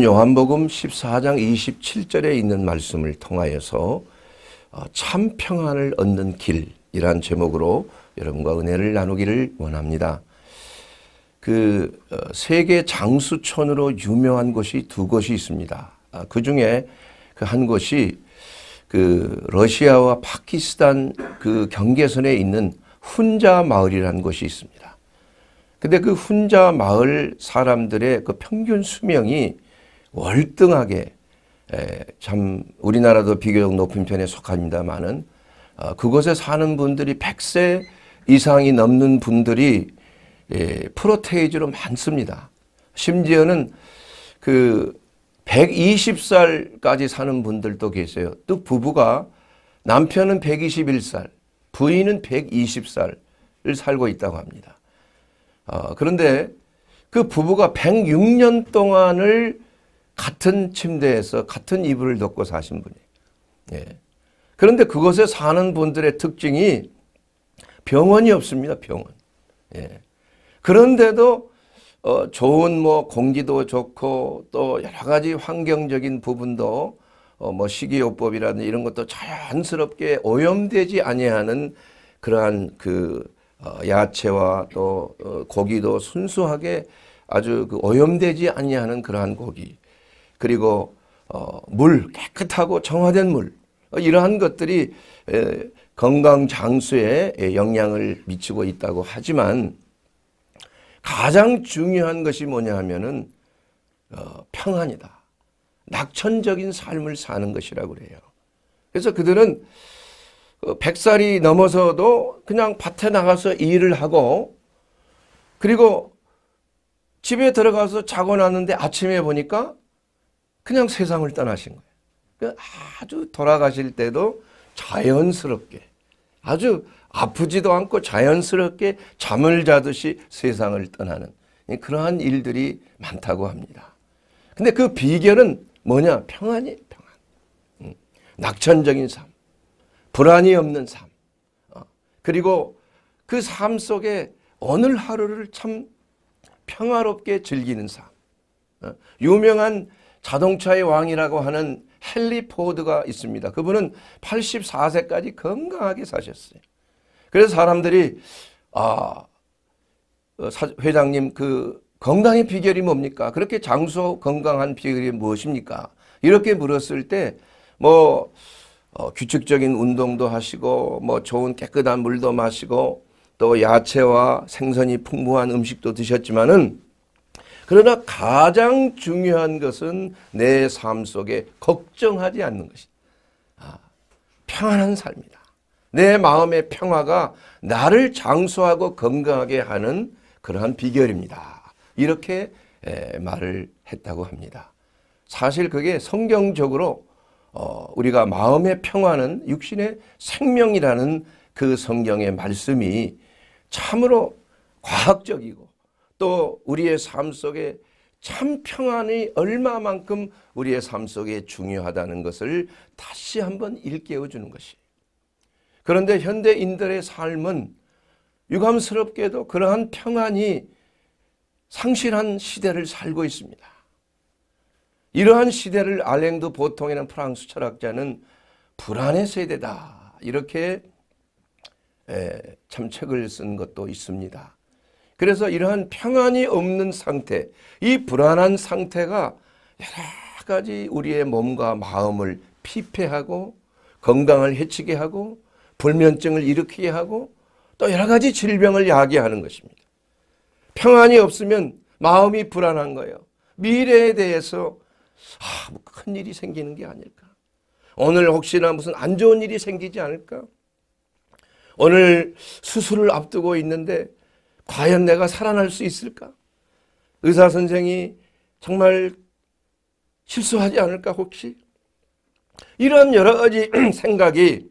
요한복음 14장 27절에 있는 말씀을 통하여서 어, 참 평안을 얻는 길이란 제목으로 여러분과 은혜를 나누기를 원합니다. 그 어, 세계 장수촌으로 유명한 곳이 두 곳이 있습니다. 아, 그 중에 그 한 곳이 그 러시아와 파키스탄 그 경계선에 있는 훈자 마을이라 곳이 있습니다. 근데 그 훈자 마을 사람들의 그 평균 수명이 월등하게 참 우리나라도 비교적 높은 편에 속합니다만은 어, 그곳에 사는 분들이 100세 이상이 넘는 분들이 예, 프로테이즈로 많습니다. 심지어는 그 120살까지 사는 분들도 계세요. 또 부부가 남편은 121살, 부인은 120살을 살고 있다고 합니다. 어, 그런데 그 부부가 106년 동안을 같은 침대에서 같은 이불을 덮고 사신 분이에요. 예. 그런데 그곳에 사는 분들의 특징이 병원이 없습니다. 병원. 예. 그런데도 어, 좋은 뭐 공기도 좋고 또 여러 가지 환경적인 부분도 어, 뭐 식이요법이라든지 이런 것도 자연스럽게 오염되지 아니하는 그러한 그 어, 야채와 또 어, 고기도 순수하게 아주 그 오염되지 아니하는 그러한 고기 그리고 어, 물 깨끗하고 정화된 물 어, 이러한 것들이 에, 건강 장수에 에, 영향을 미치고 있다고 하지만 가장 중요한 것이 뭐냐 하면은 어, 평안이다. 낙천적인 삶을 사는 것이라고 그래요. 그래서 그들은 100살이 어, 넘어서도 그냥 밭에 나가서 일을 하고 그리고 집에 들어가서 자고 나는데 아침에 보니까 그냥 세상을 떠나신 거예요. 그 아주 돌아가실 때도 자연스럽게 아주 아프지도 않고 자연스럽게 잠을 자듯이 세상을 떠나는 그러한 일들이 많다고 합니다. 근데 그 비결은 뭐냐? 평안이 평안. 음. 낙천적인 삶. 불안이 없는 삶. 어. 그리고 그 삶 속에 오늘 하루를 참 평화롭게 즐기는 삶. 어. 유명한 자동차의 왕이라고 하는 헨리 포드가 있습니다. 그분은 84세까지 건강하게 사셨어요. 그래서 사람들이 아 어, 회장님 그 건강의 비결이 뭡니까? 그렇게 장수 건강한 비결이 무엇입니까? 이렇게 물었을 때뭐 어, 규칙적인 운동도 하시고 뭐 좋은 깨끗한 물도 마시고 또 야채와 생선이 풍부한 음식도 드셨지만은 그러나 가장 중요한 것은 내 삶 속에 걱정하지 않는 것이다. 아, 평안한 삶이다. 내 마음의 평화가 나를 장수하고 건강하게 하는 그러한 비결입니다. 이렇게 말을 했다고 합니다. 사실 그게 성경적으로 어, 우리가 마음의 평화는 육신의 생명이라는 그 성경의 말씀이 참으로 과학적이고 또 우리의 삶 속에 참 평안이 얼마만큼 우리의 삶 속에 중요하다는 것을 다시 한번 일깨워 주는 것이. 그런데 현대인들의 삶은 유감스럽게도 그러한 평안이 상실한 시대를 살고 있습니다. 이러한 시대를 알랭드 보통이라는 프랑스 철학자는 불안의 세대다. 이렇게 참 책을 쓴 것도 있습니다. 그래서 이러한 평안이 없는 상태, 이 불안한 상태가 여러 가지 우리의 몸과 마음을 피폐하고 건강을 해치게 하고 불면증을 일으키게 하고 또 여러 가지 질병을 야기하는 것입니다. 평안이 없으면 마음이 불안한 거예요. 미래에 대해서 아, 뭐 큰일이 생기는 게 아닐까. 오늘 혹시나 무슨 안 좋은 일이 생기지 않을까? 오늘 수술을 앞두고 있는데 과연 내가 살아날 수 있을까? 의사 선생이 정말 실수하지 않을까 혹시? 이런 여러 가지 생각이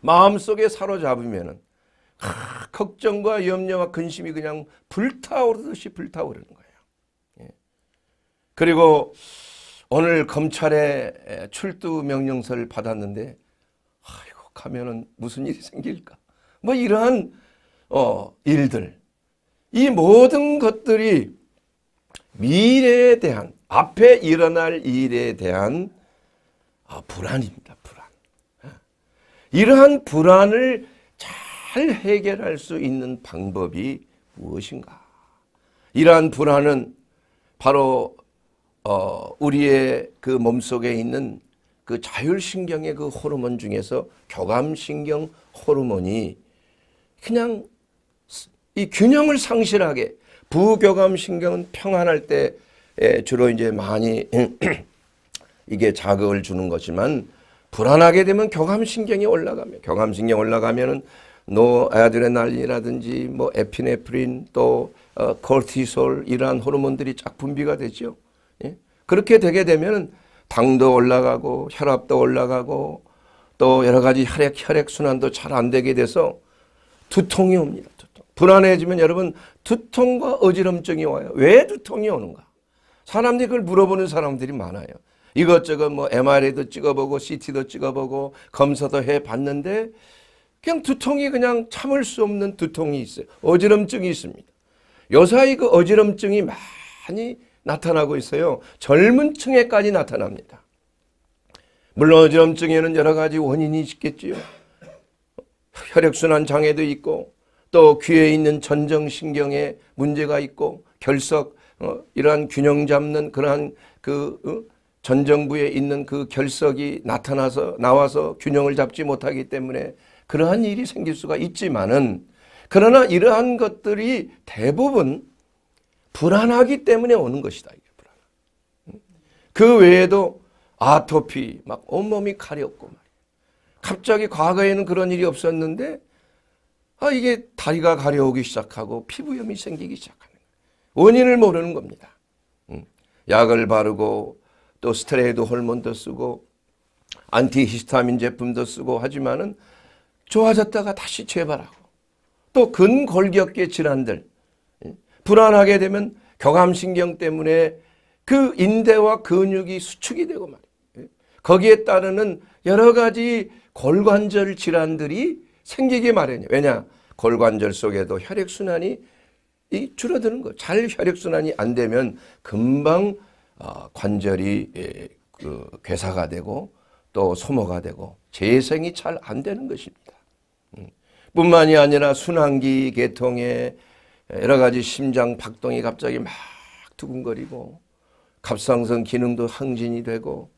마음속에 사로잡으면 아, 걱정과 염려와 근심이 그냥 불타오르듯이 불타오르는 거예요. 예. 그리고 오늘 검찰의 출두 명령서를 받았는데 아이고 가면은 무슨 일이 생길까? 뭐이런 어, 일들 이 모든 것들이 미래에 대한 앞에 일어날 일에 대한 아, 불안입니다. 불안. 이러한 불안을 잘 해결할 수 있는 방법이 무엇인가? 이러한 불안은 바로 어, 우리의 그 몸속에 있는 그 자율신경의 그 호르몬 중에서 교감신경 호르몬이 그냥 이 균형을 상실하게 부교감 신경은 평안할 때 예, 주로 이제 많이 이게 자극을 주는 거지만 불안하게 되면 교감신경이 올라가면 교감신경 올라가면은 노아드레날린이라든지 뭐 에피네프린 또 어, 콜티솔 이러한 호르몬들이 쫙 분비가 되죠. 예? 그렇게 되게 되면은 당도 올라가고 혈압도 올라가고 또 여러 가지 혈액 혈액 순환도 잘 안 되게 돼서 두통이 옵니다. 두통. 불안해지면 여러분 두통과 어지럼증이 와요. 왜 두통이 오는가? 사람들이 그걸 물어보는 사람들이 많아요. 이것저것 뭐 MRI도 찍어보고 CT도 찍어보고 검사도 해봤는데 그냥 두통이 그냥 참을 수 없는 두통이 있어요. 어지럼증이 있습니다. 요사이 그 어지럼증이 많이 나타나고 있어요. 젊은 층에까지 나타납니다. 물론 어지럼증에는 여러 가지 원인이 있겠지요. 혈액순환 장애도 있고 또 귀에 있는 전정신경에 문제가 있고 결석 어, 이러한 균형 잡는 그러한 그 어, 전정부에 있는 그 결석이 나타나서 나와서 균형을 잡지 못하기 때문에 그러한 일이 생길 수가 있지만은 그러나 이러한 것들이 대부분 불안하기 때문에 오는 것이다. 이게 불안. 그 외에도 아토피 막 온몸이 가렵고 말이야. 갑자기 과거에는 그런 일이 없었는데 아, 이게 다리가 가려우기 시작하고 피부염이 생기기 시작하는 원인을 모르는 겁니다. 음. 약을 바르고 또 스테로이드 호르몬도 쓰고 안티히스타민 제품도 쓰고 하지만은 좋아졌다가 다시 재발하고 또 근골격계 질환들 예, 불안하게 되면 교감신경 때문에 그 인대와 근육이 수축이 되고 말이에요. 예. 거기에 따르는 여러 가지 골관절 질환들이 생기기 마련이에요. 왜냐? 골관절 속에도 혈액순환이 줄어드는 거. 예요잘 혈액순환이 안 되면 금방 어, 관절이 예, 그 괴사가 되고 또 소모가 되고 재생이 잘 안 되는 것입니다. 음. 뿐만이 아니라 순환기 계통에 여러 가지 심장 박동이 갑자기 막 두근거리고 갑상선 기능도 항진이 되고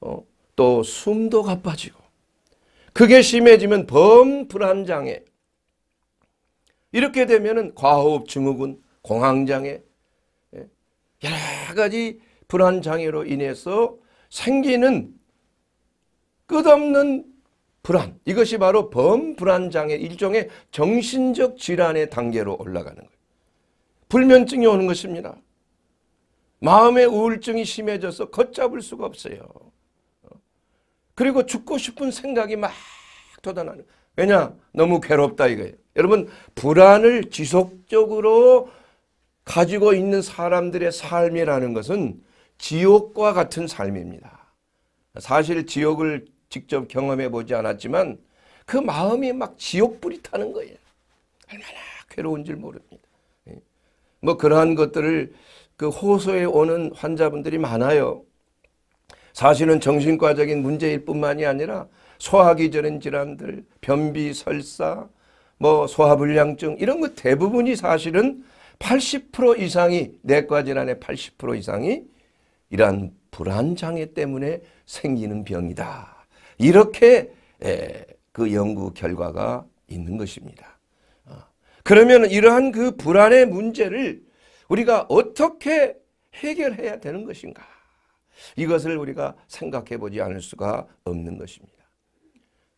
어, 또 숨도 가빠지고 그게 심해지면 범불안 장애. 이렇게 되면은 과호흡 증후군, 공황 장애 예, 여러 가지 불안 장애로 인해서 생기는 끝없는 불안. 이것이 바로 범불안 장애 일종의 정신적 질환의 단계로 올라가는 거예요. 불면증이 오는 것입니다. 마음의 우울증이 심해져서 걷잡을 수가 없어요. 그리고 죽고 싶은 생각이 막 돋아나는 왜냐? 너무 괴롭다 이거예요. 여러분 불안을 지속적으로 가지고 있는 사람들의 삶이라는 것은 지옥과 같은 삶입니다. 사실 지옥을 직접 경험해 보지 않았지만 그 마음이 막 지옥불이 타는 거예요. 얼마나 괴로운 줄 모릅니다. 예. 뭐 그러한 것들을 그 호소에 오는 환자분들이 많아요. 사실은 정신과적인 문제일 뿐만이 아니라 소화기 전런 질환들, 변비, 설사, 뭐 소화불량증 이런 것 대부분이 사실은 80% 이상이 내과 질환의 80% 이상이 이러한 불안 장애 때문에 생기는 병이다. 이렇게 그 연구 결과가 있는 것입니다. 아, 그러면 이러한 그 불안의 문제를 우리가 어떻게 해결해야 되는 것인가? 이것을 우리가 생각해 보지 않을 수가 없는 것입니다.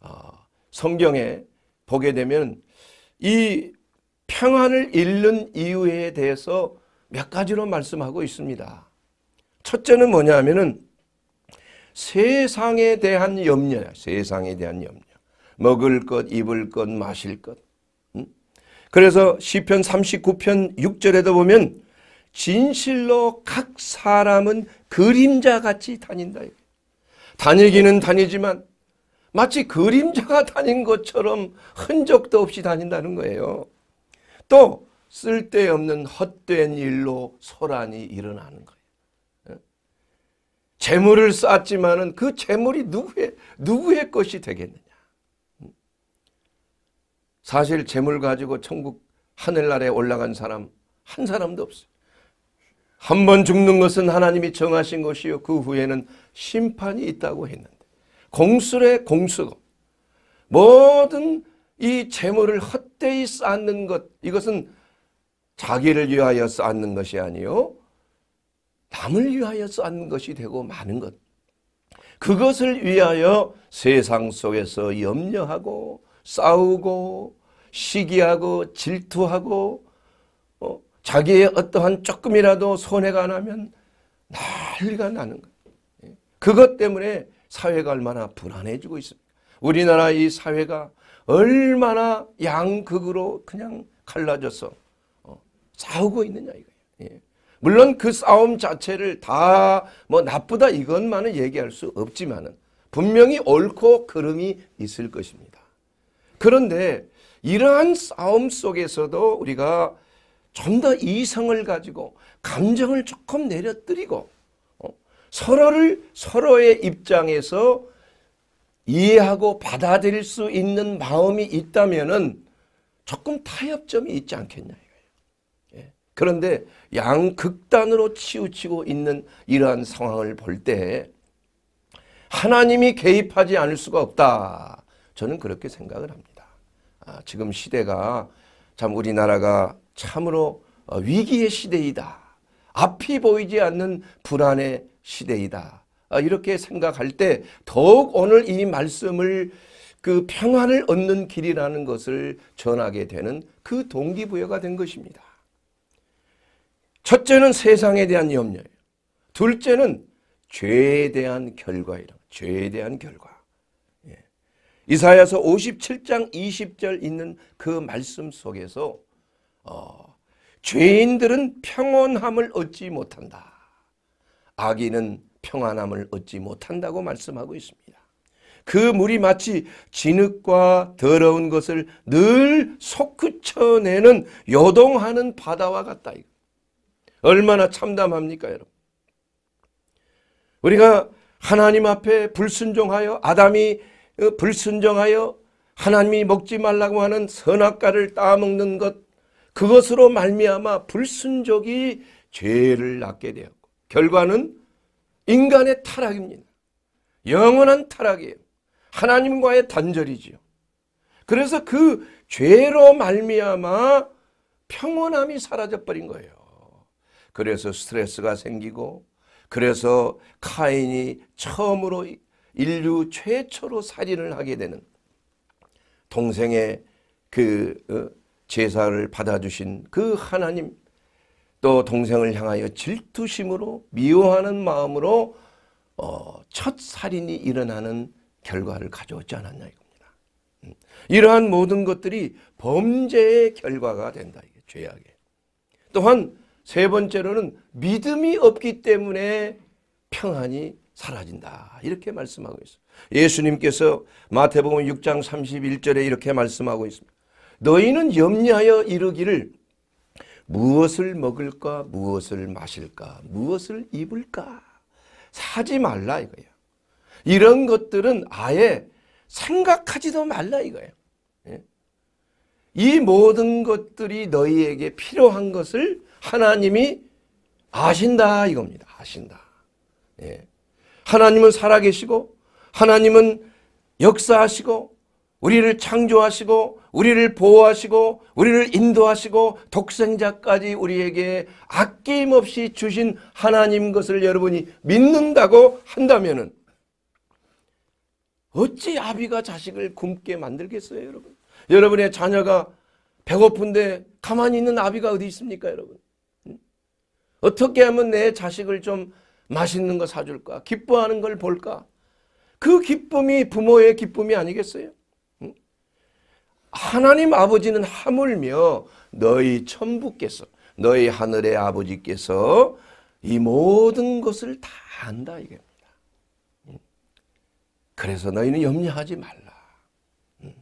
아, 성경에 보게 되면 이 평안을 잃는 이유에 대해서 몇 가지로 말씀하고 있습니다. 첫째는 뭐냐 하면은 세상에 대한 염려야. 세상에 대한 염려. 먹을 것, 입을 것, 마실 것. 그래서 시편 39편 6절에도 보면 진실로 각 사람은 그림자같이 다닌다. 다니기는 다니지만 마치 그림자가 다닌 것처럼 흔적도 없이 다닌다는 거예요. 또 쓸데없는 헛된 일로 소란이 일어나는 거예요. 예? 재물을 쌓지만그 재물이 누구의 누구의 것이 되겠느냐? 음? 사실 재물 가지고 천국 하늘나라에 올라간 사람 한 사람도 없어요. 한번 죽는 것은 하나님이 정하신 것이요 그 후에는 심판이 있다고 했는데 공술의 공수고 모든 이 재물을 헛되이 쌓는 것 이것은 자기를 위하여 쌓는 것이 아니요 남을 위하여 쌓는 것이 되고 많은 것 그것을 위하여 세상 속에서 염려하고 싸우고 시기하고 질투하고 자기의 어떠한 조금이라도 손해가 나면 난리가 나는 거예요. 예. 그것 때문에 사회가 얼마나 불안해지고 있습니다. 우리나라 이 사회가 얼마나 양극으로 그냥 갈라져서 어, 싸우고 있느냐 이거예요. 예. 물론 그 싸움 자체를 다 뭐 나쁘다 이것만은 얘기할 수 없지만은 분명히 옳고 그름이 있을 것입니다. 그런데 이러한 싸움 속에서도 우리가 좀더 이성을 가지고 감정을 조금 내려뜨리고 어? 서로를 서로의 입장에서 이해하고 받아들일 수 있는 마음이 있다면 조금 타협점이 있지 않겠냐 이거예요. 예. 그런데 양극단으로 치우치고 있는 이러한 상황을 볼 때 하나님이 개입하지 않을 수가 없다. 저는 그렇게 생각을 합니다. 아, 지금 시대가 참 우리나라가 참으로 어, 위기의 시대이다. 앞이 보이지 않는 불안의 시대이다. 어, 이렇게 생각할 때 더욱 오늘 이 말씀을 그 평안을 얻는 길이라는 것을 전하게 되는 그 동기부여가 된 것입니다. 첫째는 세상에 대한 염려예요. 둘째는 죄에 대한 결과예요. 죄에 대한 결과. 예. 이사야서 57장 20절 있는 그 말씀 속에서 어, 죄인들은 평온함을 얻지 못한다. 악인은 평안함을 얻지 못한다고 말씀하고 있습니다. 그 물이 마치 진흙과 더러운 것을 늘 솟구쳐내는 요동하는 바다와 같다. 얼마나 참담합니까 여러분. 우리가 하나님 앞에 불순종하여 아담이 어, 불순종하여 하나님이 먹지 말라고 하는 선악과를 따먹는 것 그것으로 말미암아 불순족이 죄를 낳게 되었고 결과는 인간의 타락입니다. 영원한 타락이에요. 하나님과의 단절이지요. 그래서 그 죄로 말미암아 평온함이 사라져버린 거예요. 그래서 스트레스가 생기고 그래서 카인이 처음으로 인류 최초로 살인을 하게 되는 동생의 그 어, 제사를 받아주신 그 하나님 또 동생을 향하여 질투심으로 미워하는 마음으로 어, 첫 살인이 일어나는 결과를 가져오지 않았냐 이겁니다. 음. 이러한 모든 것들이 범죄의 결과가 된다. 이게 죄악의. 또한 세 번째로는 믿음이 없기 때문에 평안이 사라진다. 이렇게 말씀하고 있습니다. 예수님께서 마태복음 6장 31절에 이렇게 말씀하고 있습니다. 너희는 염려하여 이르기를 무엇을 먹을까 무엇을 마실까 무엇을 입을까 사지 말라 이거예요. 이런 것들은 아예 생각하지도 말라 이거예요. 예? 이 모든 것들이 너희에게 필요한 것을 하나님이 아신다 이겁니다. 아신다. 예. 하나님은 살아계시고 하나님은 역사하시고 우리를 창조하시고 우리를 보호하시고 우리를 인도하시고 독생자까지 우리에게 아낌없이 주신 하나님 것을 여러분이 믿는다고 한다면은 어찌 아비가 자식을 굶게 만들겠어요, 여러분? 여러분의 자녀가 배고픈데 가만히 있는 아비가 어디 있습니까, 여러분? 어떻게 하면 내 자식을 좀 맛있는 거 사줄까? 기뻐하는 걸 볼까? 그 기쁨이 부모의 기쁨이 아니겠어요? 하나님 아버지는 하물며 너희 천부께서 너희 하늘의 아버지께서 이 모든 것을 다 안다 이겁니다. 음. 그래서 너희는 염려하지 말라. 음.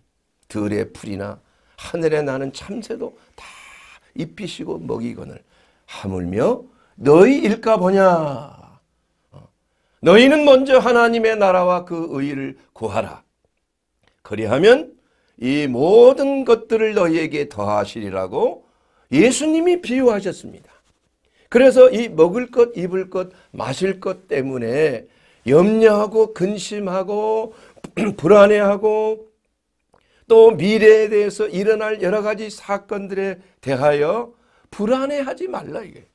들의 풀이나 하늘에 나는 참새도 다 입히시고 먹이거늘 하물며 너희 일까 보냐 어. 너희는 먼저 하나님의 나라와 그 의를 구하라 그리하면 이 모든 것들을 너희에게 더하시리라고 예수님이 비유하셨습니다. 그래서 이 먹을 것, 입을 것, 마실 것 때문에 염려하고 근심하고 불안해하고 또 미래에 대해서 일어날 여러 가지 사건들에 대하여 불안해하지 말라 이게.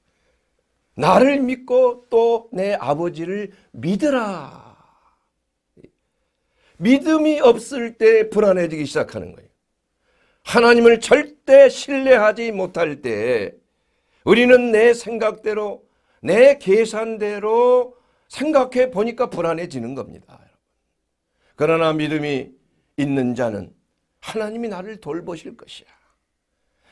나를 믿고 또 내 아버지를 믿으라. 믿음이 없을 때 불안해지기 시작하는 거예요. 하나님을 절대 신뢰하지 못할 때 우리는 내 생각대로 내 계산대로 생각해 보니까 불안해지는 겁니다. 그러나 믿음이 있는 자는 하나님이 나를 돌보실 것이야.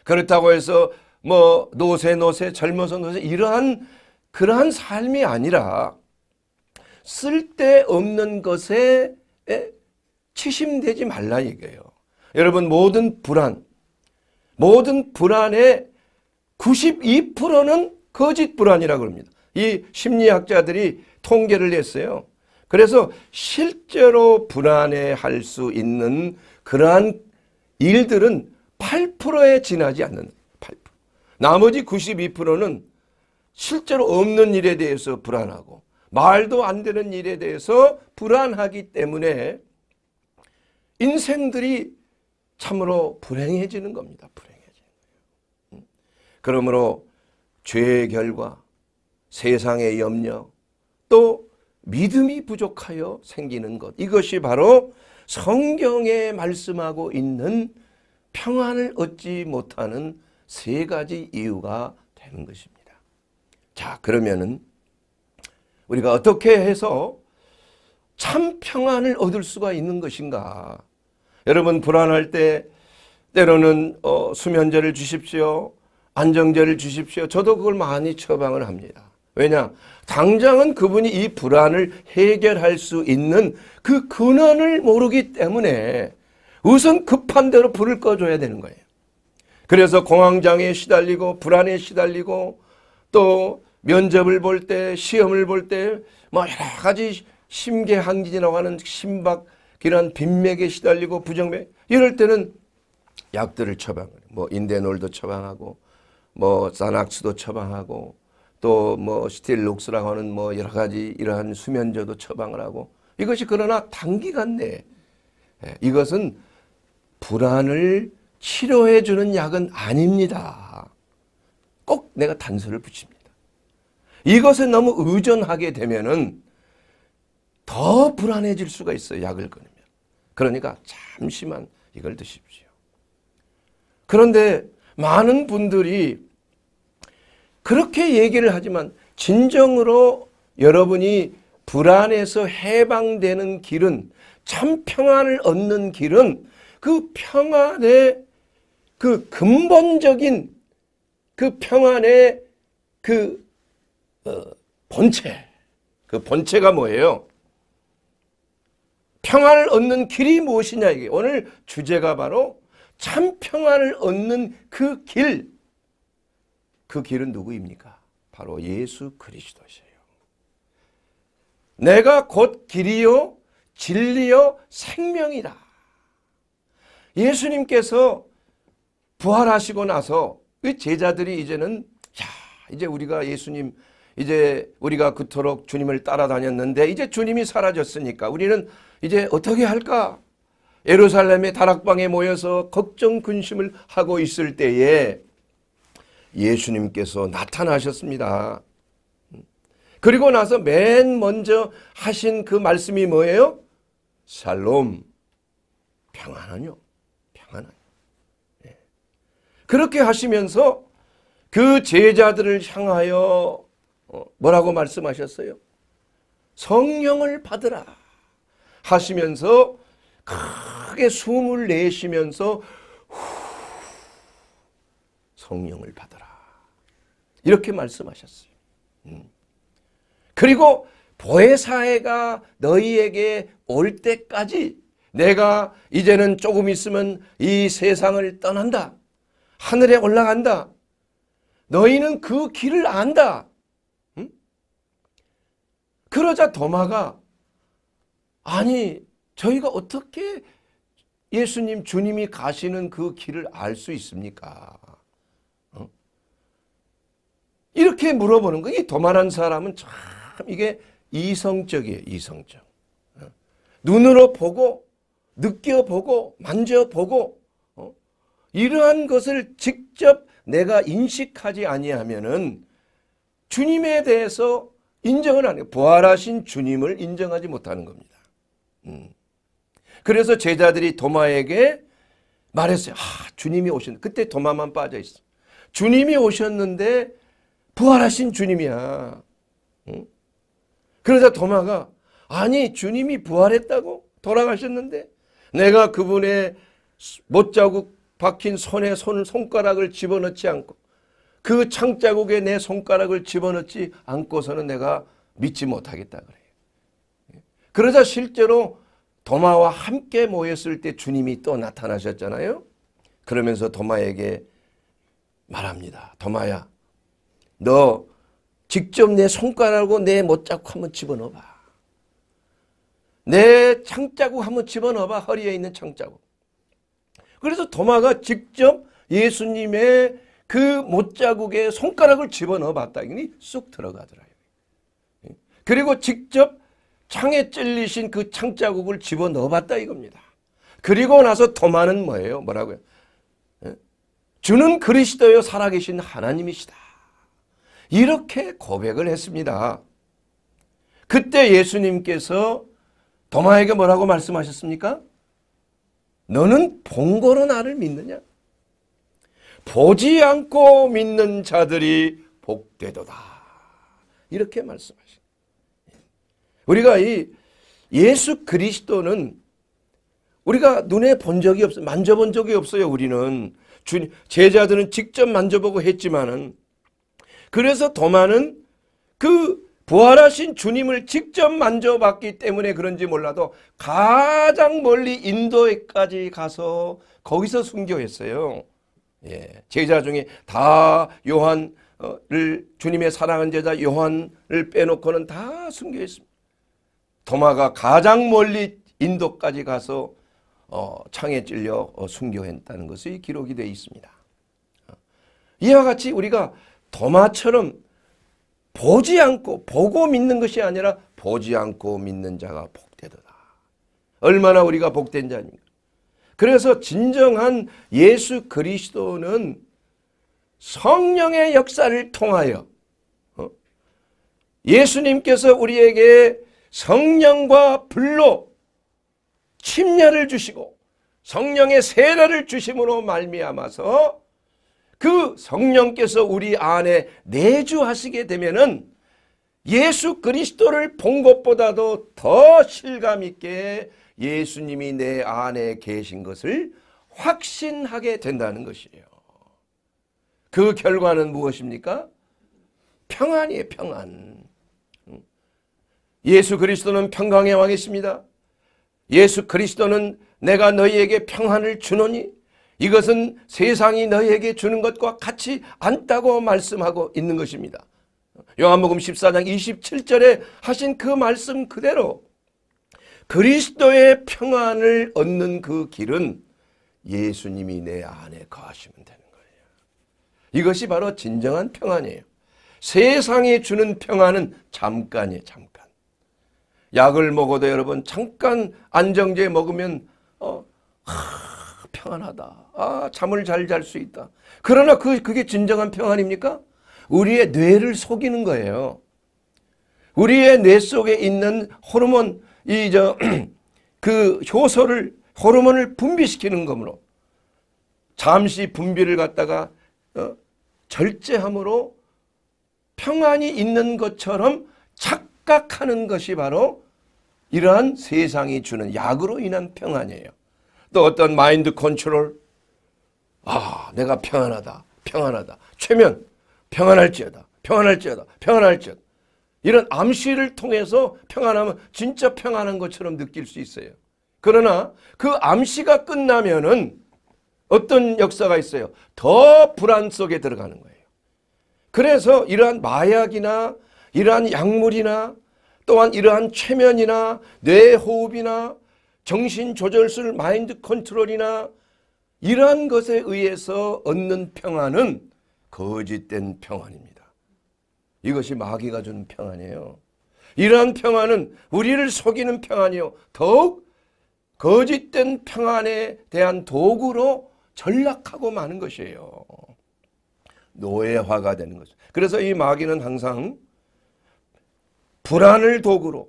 그렇다고 해서 뭐 노세 노세 젊어서 노세 이러한 그러한 삶이 아니라 쓸데없는 것에 치심되지 말라 이거예요. 여러분 모든 불안, 모든 불안의 92%는 거짓 불안이라고 합니다. 이 심리학자들이 통계를 냈어요. 그래서 실제로 불안해할 수 있는 그러한 일들은 8%에 지나지 않는 8%. 나머지 92%는 실제로 없는 일에 대해서 불안하고 말도 안 되는 일에 대해서 불안하기 때문에 인생들이 참으로 불행해지는 겁니다. 불행해지는 거예요. 음. 그러므로 죄의 결과, 세상의 염려, 또 믿음이 부족하여 생기는 것. 이것이 바로 성경에 말씀하고 있는 평안을 얻지 못하는 세 가지 이유가 되는 것입니다. 자, 그러면은 우리가 어떻게 해서 참 평안을 얻을 수가 있는 것인가? 여러분 불안할 때 때로는 어, 수면제를 주십시오. 안정제를 주십시오. 저도 그걸 많이 처방을 합니다. 왜냐? 당장은 그분이 이 불안을 해결할 수 있는 그 근원을 모르기 때문에 우선 급한 대로 불을 꺼줘야 되는 거예요. 그래서 공황장애에 시달리고 불안에 시달리고 또 면접을 볼 때 시험을 볼때뭐 여러 가지 심계항진이라고 하는 심박 이런 빈맥에 시달리고 부정맥 이럴 때는 약들을 처방, 뭐 인데놀도 처방하고 뭐 사낙스도 처방하고 또 뭐 스틸록스라고 하는 뭐 여러 가지 이러한 수면제도 처방을 하고 이것이 그러나 단기간 내에 예, 이것은 불안을 치료해 주는 약은 아닙니다. 꼭 내가 단서를 붙입니다. 이것에 너무 의존하게 되면은 더 불안해질 수가 있어요. 약을 끊으 그러니까 잠시만 이걸 드십시오. 그런데 많은 분들이 그렇게 얘기를 하지만 진정으로 여러분이 불안에서 해방되는 길은 참 평안을 얻는 길은 그 평안의 그 근본적인 그 평안의 그 어, 본체 그 본체가 뭐예요? 평안을 얻는 길이 무엇이냐 이게 오늘 주제가 바로 참 평안을 얻는 그 길. 그 길은 누구입니까? 바로 예수 그리스도시에요. 내가 곧 길이요 진리요 생명이다. 예수님께서 부활하시고 나서 제자들이 이제는 야 이제 우리가 예수님 이제 우리가 그토록 주님을 따라다녔는데 이제 주님이 사라졌으니까 우리는 이제 어떻게 할까? 예루살렘의 다락방에 모여서 걱정 근심을 하고 있을 때에 예수님께서 나타나셨습니다. 그리고 나서 맨 먼저 하신 그 말씀이 뭐예요? 살롬 평안하뇨 평안하뇨 예. 그렇게 하시면서 그 제자들을 향하여 어, 뭐라고 말씀하셨어요? 성령을 받으라 하시면서 크게 숨을 내쉬면서 성령을 받아라. 이렇게 말씀하셨어요. 음. 그리고 보혜사회가 너희에게 올 때까지 내가 이제는 조금 있으면 이 세상을 떠난다. 하늘에 올라간다. 너희는 그 길을 안다. 음? 그러자 도마가 아니 저희가 어떻게 예수님 주님이 가시는 그 길을 알 수 있습니까? 이렇게 물어보는 거이 도만한 사람은 참 이게 이성적이에요. 이성적. 눈으로 보고 느껴보고 만져보고 어? 이러한 것을 직접 내가 인식하지 아니하면은 주님에 대해서 인정을 안해 부활하신 주님을 인정하지 못하는 겁니다. 음. 그래서 제자들이 도마에게 말했어요. 아, 주님이 오셨는데 그때 도마만 빠져 있어. 주님이 오셨는데 부활하신 주님이야. 음. 그러자 도마가 아니 주님이 부활했다고 돌아가셨는데 내가 그분의 못자국 박힌 손에 손 손가락을 집어넣지 않고 그 창자국에 내 손가락을 집어넣지 않고서는 내가 믿지 못하겠다 그래. 그러자 실제로 도마와 함께 모였을 때 주님이 또 나타나셨잖아요. 그러면서 도마에게 말합니다. 도마야 너 직접 내 손가락으로 내 못자국 한번 집어넣어봐. 내 창자국 한번 집어넣어봐. 허리에 있는 창자국. 그래서 도마가 직접 예수님의 그 못자국에 손가락을 집어넣어 봤다니 이쑥들어가더라 그리고 직접 창에 찔리신 그 창자국을 집어넣어봤다 이겁니다. 그리고 나서 도마는 뭐예요? 뭐라고요? 예? 주는 그리스도요 살아계신 하나님이시다. 이렇게 고백을 했습니다. 그때 예수님께서 도마에게 뭐라고 말씀하셨습니까? 너는 본거로 나를 믿느냐? 보지 않고 믿는 자들이 복되도다. 이렇게 말씀하셨습니다. 우리가 이 예수 그리스도는 우리가 눈에 본 적이 없어 요 만져본 적이 없어요. 우리는 주, 제자들은 직접 만져보고 했지만은 그래서 도마는 그 부활하신 주님을 직접 만져봤기 때문에 그런지 몰라도 가장 멀리 인도에까지 가서 거기서 순교했어요. 예, 제자 중에 다 요한을 주님의 사랑한 제자 요한을 빼놓고는 다 순교했습니다. 도마가 가장 멀리 인도까지 가서 어, 창에 찔려 어, 순교했다는 것이 기록이 되어 있습니다. 어, 이와 같이 우리가 도마처럼 보지 않고 보고 믿는 것이 아니라 보지 않고 믿는 자가 복되도다. 얼마나 우리가 복된 자인가. 그래서 진정한 예수 그리스도는 성령의 역사를 통하여 어, 예수님께서 우리에게 성령과 불로 침례를 주시고 성령의 세례를 주심으로 말미암아서 그 성령께서 우리 안에 내주하시게 되면은 예수 그리스도를 본 것보다도 더 실감 있게 예수님이 내 안에 계신 것을 확신하게 된다는 것이에요. 그 결과는 무엇입니까? 평안이에요, 평안. 예수 그리스도는 평강의 왕이십니다. 예수 그리스도는 내가 너희에게 평안을 주노니 이것은 세상이 너희에게 주는 것과 같이 않다고 말씀하고 있는 것입니다. 요한복음 14장 27절에 하신 그 말씀 그대로 그리스도의 평안을 얻는 그 길은 예수님이 내 안에 거하시면 되는 거예요. 이것이 바로 진정한 평안이에요. 세상이 주는 평안은 잠깐이에요. 잠깐. 약을 먹어도 여러분 잠깐 안정제 먹으면 어, 하, 평안하다. 아, 잠을 잘 잘 수 있다. 그러나 그, 그게 진정한 평안입니까? 우리의 뇌를 속이는 거예요. 우리의 뇌 속에 있는 호르몬, 이, 저, 그 효소를, 호르몬을 분비시키는 거므로 잠시 분비를 갖다가 어, 절제함으로 평안이 있는 것처럼 착 착각하는 것이 바로 이러한 세상이 주는 약으로 인한 평안이에요. 또 어떤 마인드 컨트롤. 아, 내가 평안하다. 평안하다. 최면. 평안할지어다. 평안할지어다. 평안할지어다. 이런 암시를 통해서 평안하면 진짜 평안한 것처럼 느낄 수 있어요. 그러나 그 암시가 끝나면은 어떤 역사가 있어요. 더 불안 속에 들어가는 거예요. 그래서 이러한 마약이나 이러한 약물이나 또한 이러한 최면이나 뇌 호흡이나 정신 조절술 마인드 컨트롤이나 이러한 것에 의해서 얻는 평안은 거짓된 평안입니다. 이것이 마귀가 주는 평안이에요. 이러한 평안은 우리를 속이는 평안이요. 더욱 거짓된 평안에 대한 도구로 전락하고 마는 것이에요. 노예화가 되는 거죠. 그래서 이 마귀는 항상 불안을 도구로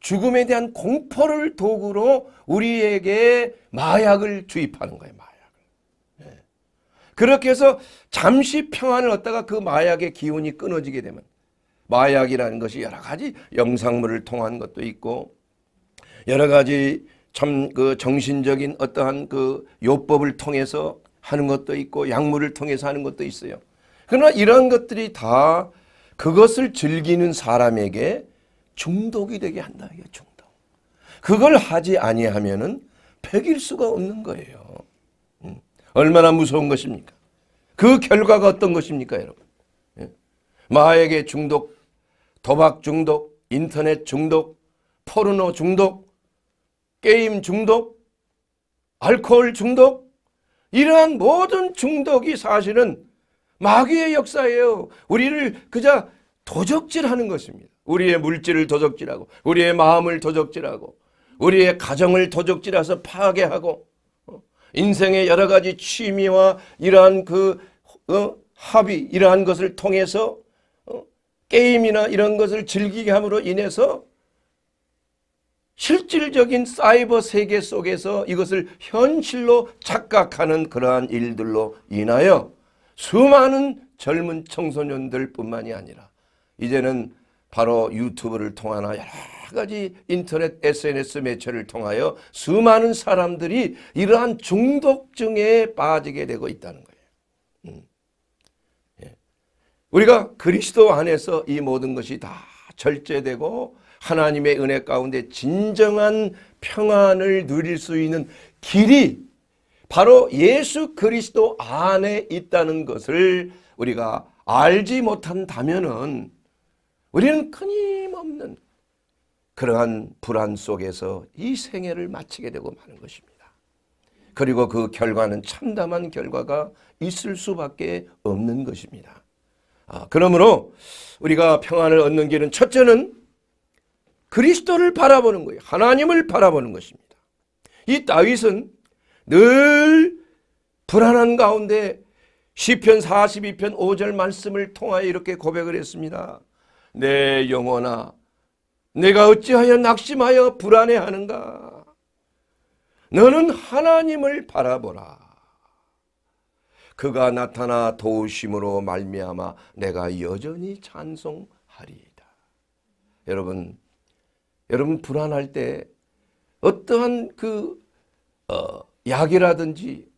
죽음에 대한 공포를 도구로 우리에게 마약을 주입하는 거예요. 마약을. 예. 그렇게 해서 잠시 평안을 얻다가 그 마약의 기운이 끊어지게 되면 마약이라는 것이 여러 가지 영상물을 통한 것도 있고 여러 가지 참 그 정신적인 어떠한 그 요법을 통해서 하는 것도 있고 약물을 통해서 하는 것도 있어요. 그러나 이런 것들이 다 그것을 즐기는 사람에게 중독이 되게 한다. 이게 중독. 그걸 하지 아니하면은 백일 수가 없는 거예요. 음. 얼마나 무서운 것입니까? 그 결과가 어떤 것입니까, 여러분? 예. 마약의 중독, 도박 중독, 인터넷 중독, 포르노 중독, 게임 중독, 알코올 중독, 이러한 모든 중독이 사실은 마귀의 역사예요. 우리를 그저 도적질하는 것입니다. 우리의 물질을 도적질하고 우리의 마음을 도적질하고 우리의 가정을 도적질해서 파괴하고 어? 인생의 여러 가지 취미와 이러한 그 어? 합의 이러한 것을 통해서 어? 게임이나 이런 것을 즐기게 함으로 인해서 실질적인 사이버 세계 속에서 이것을 현실로 착각하는 그러한 일들로 인하여 수많은 젊은 청소년들 뿐만이 아니라 이제는 바로 유튜브를 통하나 여러 가지 인터넷 SNS 매체를 통하여 수많은 사람들이 이러한 중독증에 빠지게 되고 있다는 거예요. 음. 예. 우리가 그리스도 안에서 이 모든 것이 다 절제되고 하나님의 은혜 가운데 진정한 평안을 누릴 수 있는 길이 바로 예수 그리스도 안에 있다는 것을 우리가 알지 못한다면은 우리는 끊임없는 그러한 불안 속에서 이 생애를 마치게 되고 마는 것입니다. 그리고 그 결과는 참담한 결과가 있을 수밖에 없는 것입니다. 아, 그러므로 우리가 평안을 얻는 길은 첫째는 그리스도를 바라보는 거예요. 하나님을 바라보는 것입니다. 이 다윗은 늘 불안한 가운데 시편 42편 5절 말씀을 통하여 이렇게 고백을 했습니다. 내 영혼아 내가 어찌하여 낙심하여 불안해하는가 너는 하나님을 바라보라 그가 나타나 도우심으로 말미암아 내가 여전히 찬송하리이다 여러분 여러분 불안할 때 어떠한 그 어, 약이라든지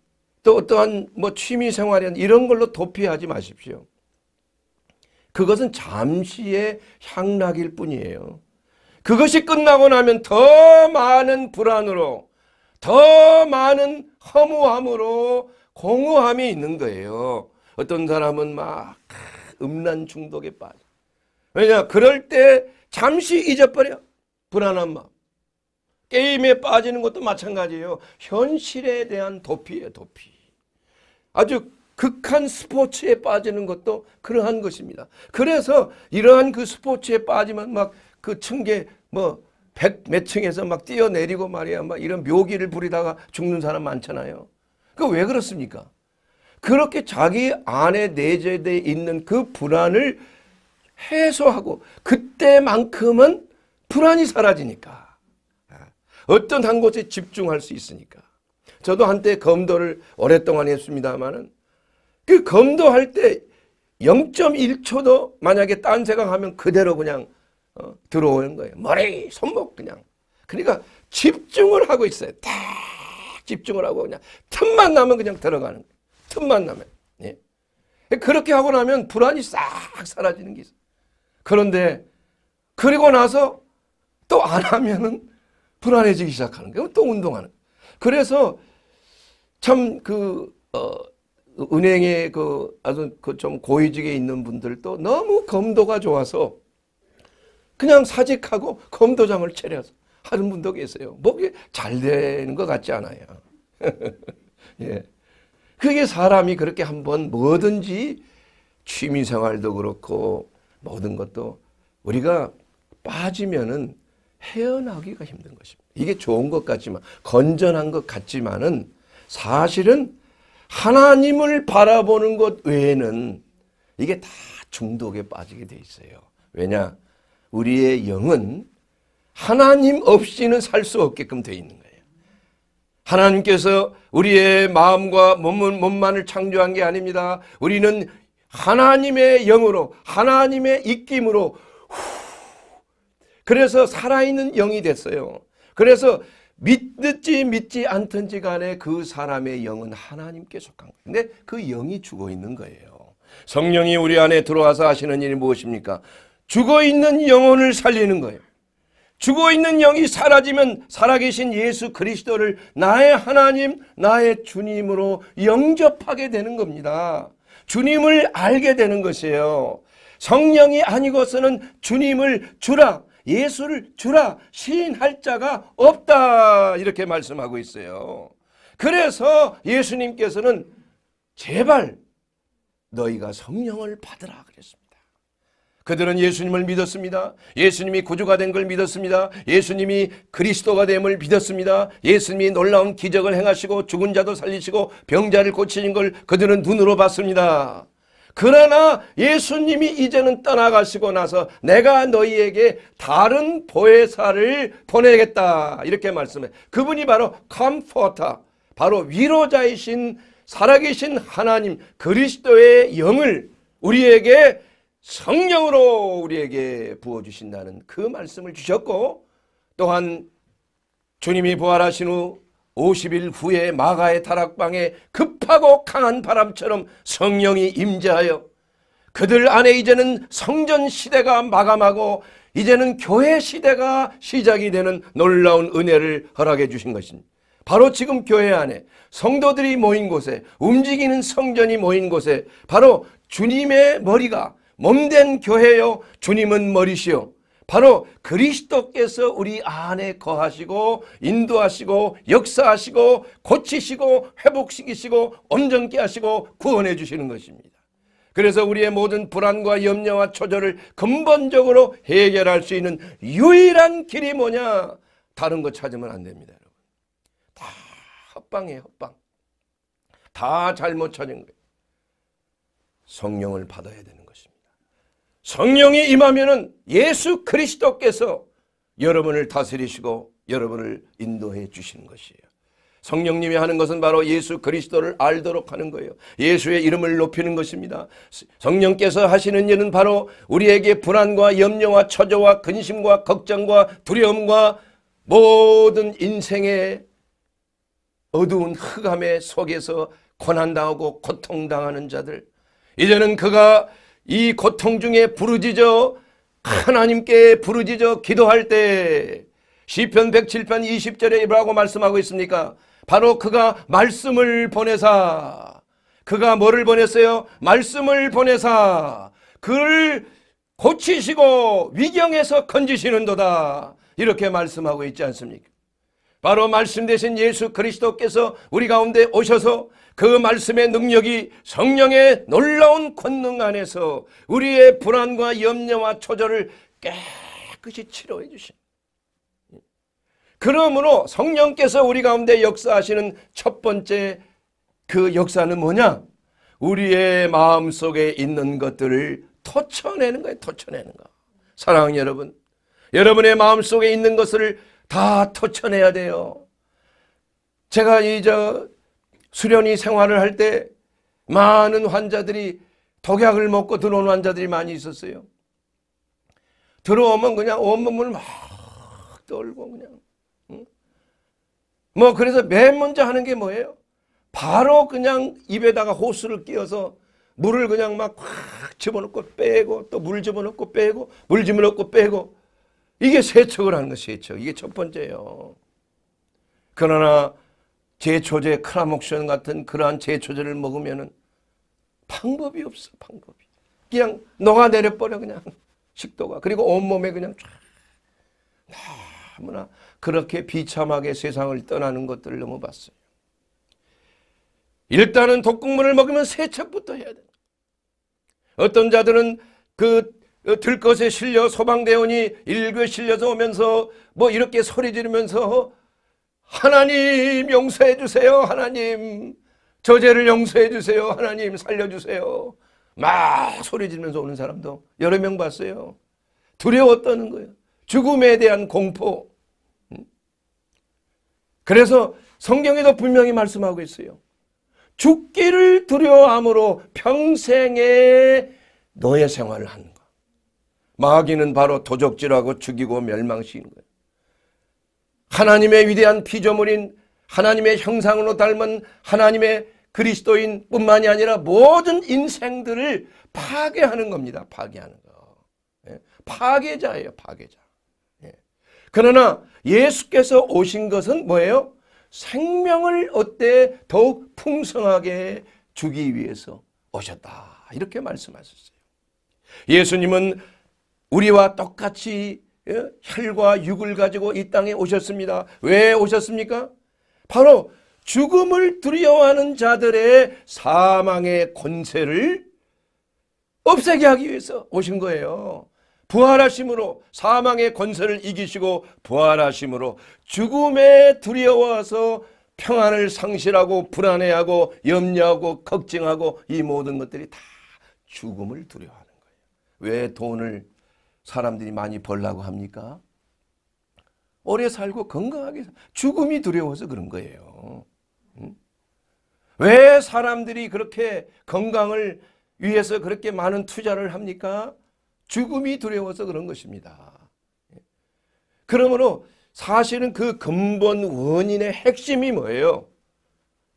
또 어떠한 뭐 취미 생활이나 이런 걸로 도피하지 마십시오. 그것은 잠시의 향락일 뿐이에요. 그것이 끝나고 나면 더 많은 불안으로 더 많은 허무함으로 공허함이 있는 거예요. 어떤 사람은 막 음란 중독에 빠져. 왜냐 그럴 때 잠시 잊어버려. 불안한 마음. 게임에 빠지는 것도 마찬가지예요. 현실에 대한 도피예 도피. 아주 극한 스포츠에 빠지는 것도 그러한 것입니다. 그래서 이러한 그 스포츠에 빠지면 막 그 층계 뭐백몇 층에서 막 뛰어내리고 말이야 막 이런 묘기를 부리다가 죽는 사람 많잖아요. 그 왜 그렇습니까? 그렇게 자기 안에 내재되어 있는 그 불안을 해소하고 그때만큼은 불안이 사라지니까 어떤 한 곳에 집중할 수 있으니까 저도 한때 검도를 오랫동안 했습니다마는 그 검도할 때 0.1초도 만약에 딴 생각하면 그대로 그냥 어, 들어오는 거예요. 머리, 손목 그냥. 그러니까 집중을 하고 있어요. 딱 집중을 하고 그냥 틈만 나면 그냥 들어가는 거예요. 틈만 나면. 예. 그렇게 하고 나면 불안이 싹 사라지는 게 있어요. 그런데 그리고 나서 또 안 하면은 불안해지기 시작하는 거예요. 또 운동하는 거예요. 그래서 참 그 어, 은행에 그 아주 그 좀 고위직에 있는 분들도 너무 검도가 좋아서 그냥 사직하고 검도장을 차려서 하는 분도 계세요. 목게잘 되는 것 같지 않아요. 예. 그게 사람이 그렇게 한번 뭐든지 취미생활도 그렇고 모든 것도 우리가 빠지면은 헤어나기가 힘든 것입니다. 이게 좋은 것 같지만 건전한 것 같지만은 사실은 하나님을 바라보는 것 외에는 이게 다 중독에 빠지게 돼 있어요. 왜냐? 우리의 영은 하나님 없이는 살 수 없게끔 돼 있는 거예요. 하나님께서 우리의 마음과 몸은, 몸만을 창조한 게 아닙니다. 우리는 하나님의 영으로 하나님의 입김으로 후, 그래서 살아있는 영이 됐어요. 그래서 믿든지 믿지 않든지 간에 그 사람의 영은 하나님께 속한 거예요. 근데 그 영이 죽어 있는 거예요. 성령이 우리 안에 들어와서 하시는 일이 무엇입니까? 죽어 있는 영혼을 살리는 거예요. 죽어 있는 영이 사라지면 살아계신 예수 그리스도를 나의 하나님, 나의 주님으로 영접하게 되는 겁니다. 주님을 알게 되는 것이에요. 성령이 아니고서는 주님을 주라, 예수를 주라 시인할 자가 없다 이렇게 말씀하고 있어요. 그래서 예수님께서는 제발 너희가 성령을 받으라 그랬습니다. 그들은 예수님을 믿었습니다. 예수님이 구주가 된 걸 믿었습니다. 예수님이 그리스도가 됨을 믿었습니다. 예수님이 놀라운 기적을 행하시고 죽은 자도 살리시고 병자를 고치신 걸 그들은 눈으로 봤습니다. 그러나 예수님이 이제는 떠나가시고 나서 내가 너희에게 다른 보혜사를 보내겠다 이렇게 말씀해 그분이 바로 컴포터 바로 위로자이신 살아계신 하나님 그리스도의 영을 우리에게 성령으로 우리에게 부어주신다는 그 말씀을 주셨고 또한 주님이 부활하신 후 50일 후에 마가의 다락방에 급하고 강한 바람처럼 성령이 임재하여 그들 안에 이제는 성전 시대가 마감하고 이제는 교회 시대가 시작이 되는 놀라운 은혜를 허락해 주신 것입니다. 바로 지금 교회 안에 성도들이 모인 곳에 움직이는 성전이 모인 곳에 바로 주님의 머리가 몸된 교회요 주님은 머리시오 바로 그리스도께서 우리 안에 거하시고 인도하시고 역사하시고 고치시고 회복시키시고 온전케 하시고 구원해 주시는 것입니다. 그래서 우리의 모든 불안과 염려와 초조를 근본적으로 해결할 수 있는 유일한 길이 뭐냐? 다른 거 찾으면 안 됩니다. 여러분. 다 헛방이에요. 헛방. 다 잘못 찾은 거예요. 성령을 받아야 되는 성령이 임하면은 예수 그리스도께서 여러분을 다스리시고 여러분을 인도해 주시는 것이에요. 성령님이 하는 것은 바로 예수 그리스도를 알도록 하는 거예요. 예수의 이름을 높이는 것입니다. 성령께서 하시는 일은 바로 우리에게 불안과 염려와 처조와 근심과 걱정과 두려움과 모든 인생의 어두운 흑암의 속에서 고난당하고 고통당하는 자들 이제는 그가 이 고통 중에 부르짖어 하나님께 부르짖어 기도할 때 시편 107편 20절에 뭐라고 말씀하고 있습니까? 바로 그가 말씀을 보내사 그가 뭐를 보냈어요? 말씀을 보내사 그를 고치시고 위경에서 건지시는도다 이렇게 말씀하고 있지 않습니까? 바로 말씀 되신 예수 그리스도께서 우리 가운데 오셔서 그 말씀의 능력이 성령의 놀라운 권능 안에서 우리의 불안과 염려와 초절을 깨끗이 치료해 주신 그러므로 성령께서 우리 가운데 역사하시는 첫 번째 그 역사는 뭐냐? 우리의 마음 속에 있는 것들을 터쳐내는 거예요. 터쳐내는 거. 사랑하는 여러분. 여러분의 마음 속에 있는 것을 다 터쳐내야 돼요. 제가 이저 수련이 생활을 할 때 많은 환자들이 독약을 먹고 들어온 환자들이 많이 있었어요. 들어오면 그냥 온몸을 막 떨고 그냥 응? 뭐 그래서 맨 먼저 하는 게 뭐예요? 바로 그냥 입에다가 호스를 끼워서 물을 그냥 막확 집어넣고 빼고 또 물 집어넣고 빼고 물 집어넣고 빼고 이게 세척을 하는 거 세척 이게 첫 번째예요. 그러나 제초제 크라목션 같은 그러한 제초제를 먹으면 방법이 없어 방법이 그냥 녹아내려버려 그냥 식도가 그리고 온몸에 그냥 너무나 그렇게 비참하게 세상을 떠나는 것들을 너무 봤어요 일단은 독극물을 먹으면 세척부터 해야 된 어떤 자들은 그 어, 들것에 실려 소방대원이 일교에 실려서 오면서 뭐 이렇게 소리 지르면서 하나님 용서해 주세요. 하나님 저 죄를 용서해 주세요. 하나님 살려주세요. 막 소리지르면서 오는 사람도 여러 명 봤어요. 두려웠다는 거예요. 죽음에 대한 공포. 그래서 성경에도 분명히 말씀하고 있어요. 죽기를 두려워함으로 평생에 너의 생활을 하는 거. 마귀는 바로 도적질하고 죽이고 멸망시키는 거예요. 하나님의 위대한 피조물인 하나님의 형상으로 닮은 하나님의 그리스도인 뿐만이 아니라 모든 인생들을 파괴하는 겁니다. 파괴하는 거. 예. 파괴자예요. 파괴자. 예. 그러나 예수께서 오신 것은 뭐예요? 생명을 어때 더욱 풍성하게 주기 위해서 오셨다. 이렇게 말씀하셨어요. 예수님은 우리와 똑같이 예? 혈과 육을 가지고 이 땅에 오셨습니다. 왜 오셨습니까? 바로 죽음을 두려워하는 자들의 사망의 권세를 없애게 하기 위해서 오신 거예요. 부활하심으로 사망의 권세를 이기시고 부활하심으로 죽음에 두려워서 평안을 상실하고 불안해하고 염려하고 걱정하고 이 모든 것들이 다 죽음을 두려워하는 거예요. 왜 돈을 사람들이 많이 벌라고 합니까? 오래 살고 건강하게 죽음이 두려워서 그런 거예요. 응? 왜 사람들이 그렇게 건강을 위해서 그렇게 많은 투자를 합니까? 죽음이 두려워서 그런 것입니다. 예. 그러므로 사실은 그 근본 원인의 핵심이 뭐예요?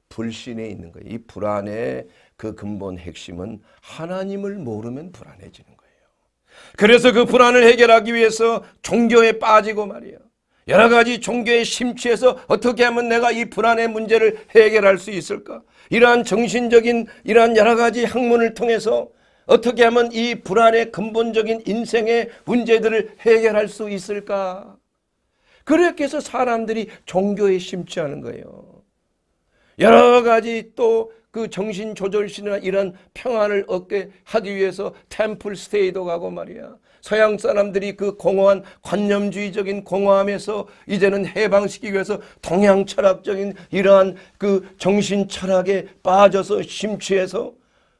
불신에 있는 거예요. 이 불안의 그 근본 핵심은 하나님을 모르면 불안해지는 그래서 그 불안을 해결하기 위해서 종교에 빠지고 말이에요. 여러 가지 종교에 심취해서 어떻게 하면 내가 이 불안의 문제를 해결할 수 있을까? 이러한 정신적인 이러한 여러 가지 학문을 통해서 어떻게 하면 이 불안의 근본적인 인생의 문제들을 해결할 수 있을까? 그렇게 해서 사람들이 종교에 심취하는 거예요. 여러 가지 또그 정신조절신이나 이런 평안을 얻게 하기 위해서 템플 스테이도 가고 말이야. 서양 사람들이 그 공허한 관념주의적인 공허함에서 이제는 해방시키기 위해서 동양 철학적인 이러한 그 정신 철학에 빠져서 심취해서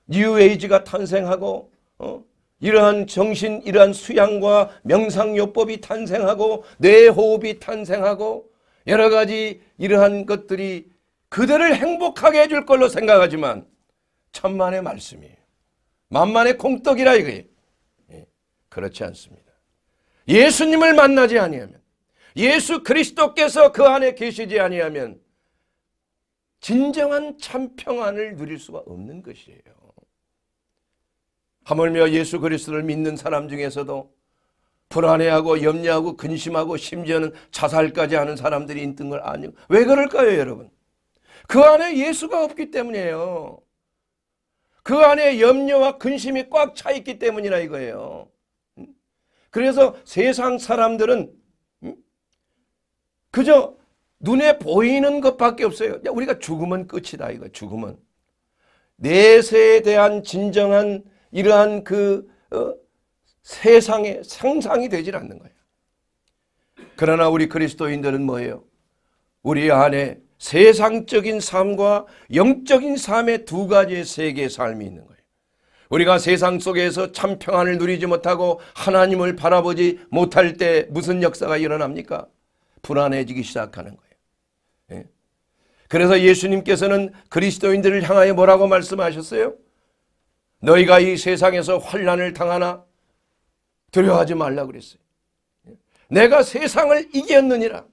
뉴에이지가 탄생하고 어? 이러한 정신 이러한 수양과 명상요법이 탄생하고 뇌호흡이 탄생하고 여러 가지 이러한 것들이 그들을 행복하게 해줄 걸로 생각하지만 천만의 말씀이에요. 만만의 콩떡이라 이거예요. 예, 그렇지 않습니다. 예수님을 만나지 아니하면 예수 그리스도께서 그 안에 계시지 아니하면 진정한 참 평안을 누릴 수가 없는 것이에요. 하물며 예수 그리스도를 믿는 사람 중에서도 불안해하고 염려하고 근심하고 심지어는 자살까지 하는 사람들이 있던 걸 아니고 왜 그럴까요 여러분? 그 안에 예수가 없기 때문이에요. 그 안에 염려와 근심이 꽉 차 있기 때문이라 이거예요. 음? 그래서 세상 사람들은 음? 그저 눈에 보이는 것밖에 없어요. 우리가 죽으면 끝이다 이거 죽으면. 내세에 대한 진정한 이러한 그 어, 세상의 상상이 되질 않는 거예요. 그러나 우리 그리스도인들은 뭐예요? 우리 안에 세상적인 삶과 영적인 삶의 두 가지의 세계의 삶이 있는 거예요. 우리가 세상 속에서 참 평안을 누리지 못하고 하나님을 바라보지 못할 때 무슨 역사가 일어납니까? 불안해지기 시작하는 거예요. 예. 그래서 예수님께서는 그리스도인들을 향하여 뭐라고 말씀하셨어요? 너희가 이 세상에서 환란을 당하나 두려워하지 말라 그랬어요. 예. 내가 세상을 이겼느니라.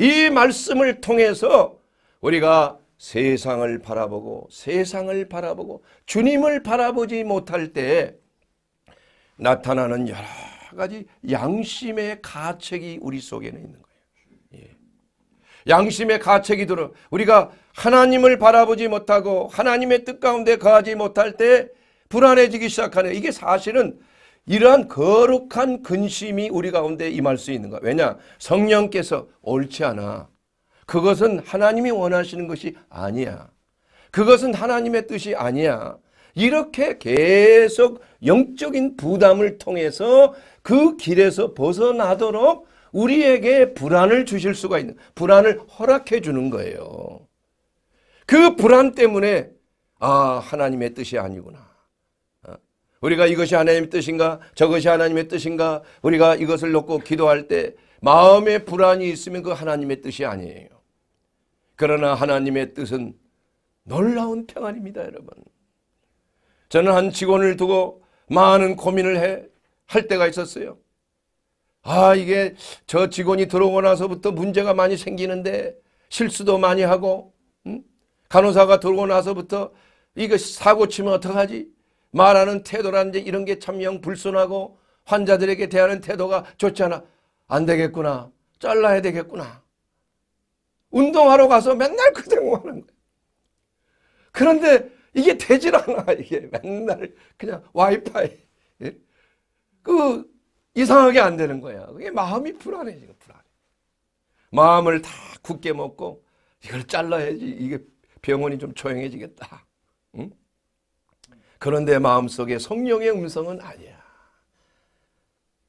이 말씀을 통해서 우리가 세상을 바라보고 세상을 바라보고 주님을 바라보지 못할 때 나타나는 여러 가지 양심의 가책이 우리 속에는 있는 거예요. 예. 양심의 가책이 들어 우리가 하나님을 바라보지 못하고 하나님의 뜻 가운데 거하지 못할 때 불안해지기 시작하는 이게 사실은 이러한 거룩한 근심이 우리 가운데 임할 수 있는 거 왜냐? 성령께서 옳지 않아. 그것은 하나님이 원하시는 것이 아니야. 그것은 하나님의 뜻이 아니야. 이렇게 계속 영적인 부담을 통해서 그 길에서 벗어나도록 우리에게 불안을 주실 수가 있는 불안을 허락해 주는 거예요. 그 불안 때문에 아 하나님의 뜻이 아니구나. 우리가 이것이 하나님의 뜻인가? 저것이 하나님의 뜻인가? 우리가 이것을 놓고 기도할 때마음의 불안이 있으면 그 하나님의 뜻이 아니에요. 그러나 하나님의 뜻은 놀라운 평안입니다, 여러분. 저는 한 직원을 두고 많은 고민을 해, 할 때가 있었어요. 아, 이게 저 직원이 들어오고 나서부터 문제가 많이 생기는데 실수도 많이 하고, 응? 간호사가 들어오고 나서부터 이거 사고 치면 어떡하지? 말하는 태도라든지 이런 게 참 영 불순하고 환자들에게 대하는 태도가 좋지 않아. 안 되겠구나. 잘라야 되겠구나. 운동하러 가서 맨날 그 생각하는 거야. 그런데 이게 되질 않아. 이게 맨날 그냥 와이파이. 예? 그 이상하게 안 되는 거야. 그게 마음이 불안해지고 불안해. 마음을 다 굳게 먹고 이걸 잘라야지 이게 병원이 좀 조용해지겠다. 응? 그런 내 마음속에 성령의 음성은 아니야.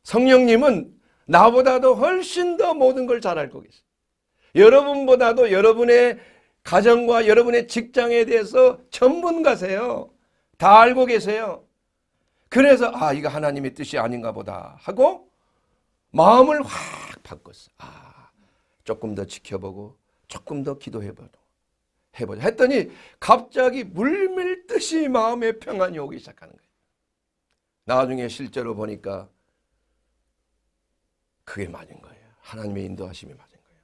성령님은 나보다도 훨씬 더 모든 걸 잘 알고 계세요. 여러분보다도 여러분의 가정과 여러분의 직장에 대해서 전문가세요. 다 알고 계세요. 그래서 아 이거 하나님의 뜻이 아닌가 보다 하고 마음을 확 바꿨어. 아 조금 더 지켜보고 조금 더 기도해보고 해보자 했더니 갑자기 물밀듯이 마음의 평안이 오기 시작하는 거예요. 나중에 실제로 보니까 그게 맞은 거예요. 하나님의 인도하심이 맞은 거예요.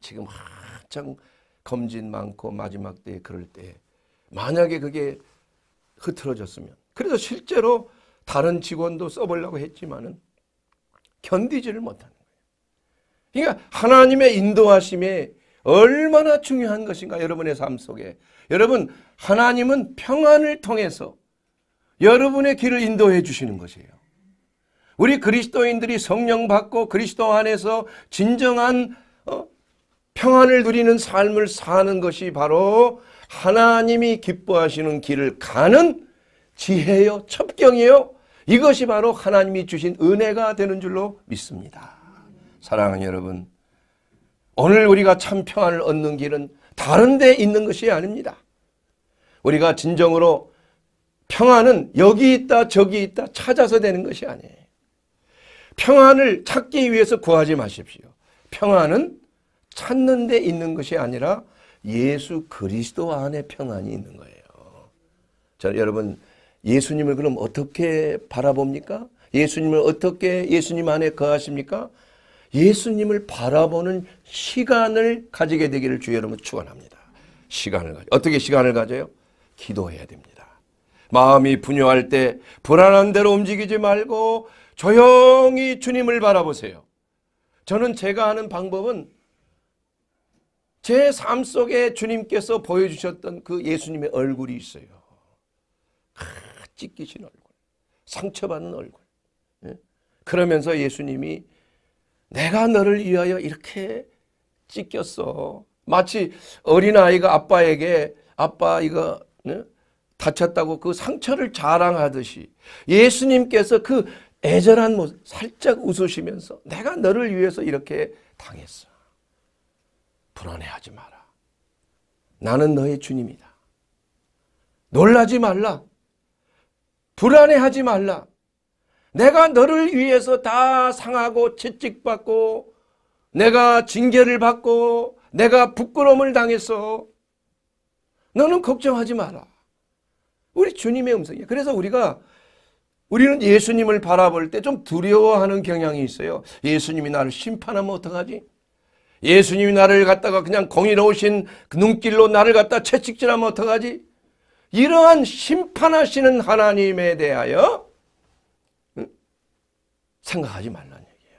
지금 한창 검진 많고 마지막 때 그럴 때 만약에 그게 흐트러졌으면 그래서 실제로 다른 직원도 써보려고 했지만은 견디지를 못하는 거예요. 그러니까 하나님의 인도하심에 얼마나 중요한 것인가 여러분의 삶 속에. 여러분 하나님은 평안을 통해서 여러분의 길을 인도해 주시는 것이에요. 우리 그리스도인들이 성령 받고 그리스도 안에서 진정한 어? 평안을 누리는 삶을 사는 것이 바로 하나님이 기뻐하시는 길을 가는 지혜요 첩경이요 이것이 바로 하나님이 주신 은혜가 되는 줄로 믿습니다. 사랑하는 여러분 오늘 우리가 참 평안을 얻는 길은 다른 데 있는 것이 아닙니다. 우리가 진정으로 평안은 여기 있다 저기 있다 찾아서 되는 것이 아니에요. 평안을 찾기 위해서 구하지 마십시오. 평안은 찾는 데 있는 것이 아니라 예수 그리스도 안에 평안이 있는 거예요. 자, 여러분 예수님을 그럼 어떻게 바라봅니까? 예수님을 어떻게 예수님 안에 거하십니까? 예수님을 바라보는 시간을 가지게 되기를 주의 여러분 축원합니다. 시간을 가져. 어떻게 시간을 가져요? 기도해야 됩니다. 마음이 분요할 때 불안한 대로 움직이지 말고 조용히 주님을 바라보세요. 저는 제가 하는 방법은 제 삶 속에 주님께서 보여주셨던 그 예수님의 얼굴이 있어요. 찢기신 얼굴, 상처받는 얼굴. 예? 그러면서 예수님이 내가 너를 위하여 이렇게 찢겼어. 마치 어린아이가 아빠에게 아빠 이거 네? 다쳤다고 그 상처를 자랑하듯이 예수님께서 그 애절한 모습 살짝 웃으시면서 내가 너를 위해서 이렇게 당했어. 불안해하지 마라. 나는 너의 주님이다. 놀라지 말라. 불안해하지 말라. 내가 너를 위해서 다 상하고 채찍받고 내가 징계를 받고 내가 부끄러움을 당했어. 너는 걱정하지 마라. 우리 주님의 음성이야. 그래서 우리가 우리는 예수님을 바라볼 때 좀 두려워하는 경향이 있어요. 예수님이 나를 심판하면 어떡하지? 예수님이 나를 갖다가 그냥 공의로우신 눈길로 나를 갖다 채찍질하면 어떡하지? 이러한 심판하시는 하나님에 대하여 생각하지 말라는 얘기야.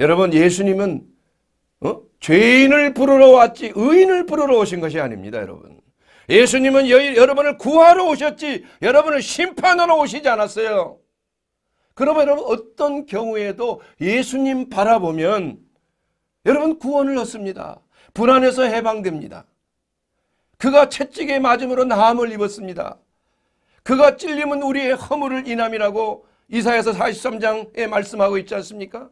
여러분 예수님은 어? 죄인을 부르러 왔지 의인을 부르러 오신 것이 아닙니다 여러분. 예수님은 여, 여러분을 구하러 오셨지 여러분을 심판하러 오시지 않았어요. 그러면 여러분 어떤 경우에도 예수님 바라보면 여러분 구원을 얻습니다. 불안에서 해방됩니다. 그가 채찍에 맞음으로 나함을 입었습니다. 그가 찔림은 우리의 허물을 인함이라고 이사에서 43장에 말씀하고 있지 않습니까?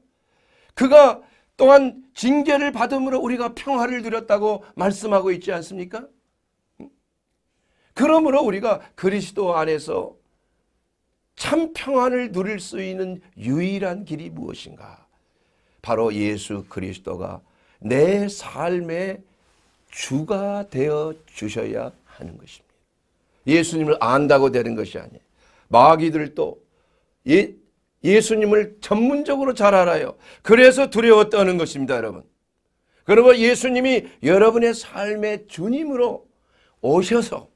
그가 또한 징계를 받음으로 우리가 평화를 누렸다고 말씀하고 있지 않습니까? 그러므로 우리가 그리스도 안에서 참 평안을 누릴 수 있는 유일한 길이 무엇인가? 바로 예수 그리스도가 내 삶의 주가 되어 주셔야 하는 것입니다. 예수님을 안다고 되는 것이 아니에요. 마귀들도 예, 예수님을 전문적으로 잘 알아요. 그래서 두려워 떠는 것입니다, 여러분. 그러므 예수님이 여러분의 삶의 주님으로 오셔서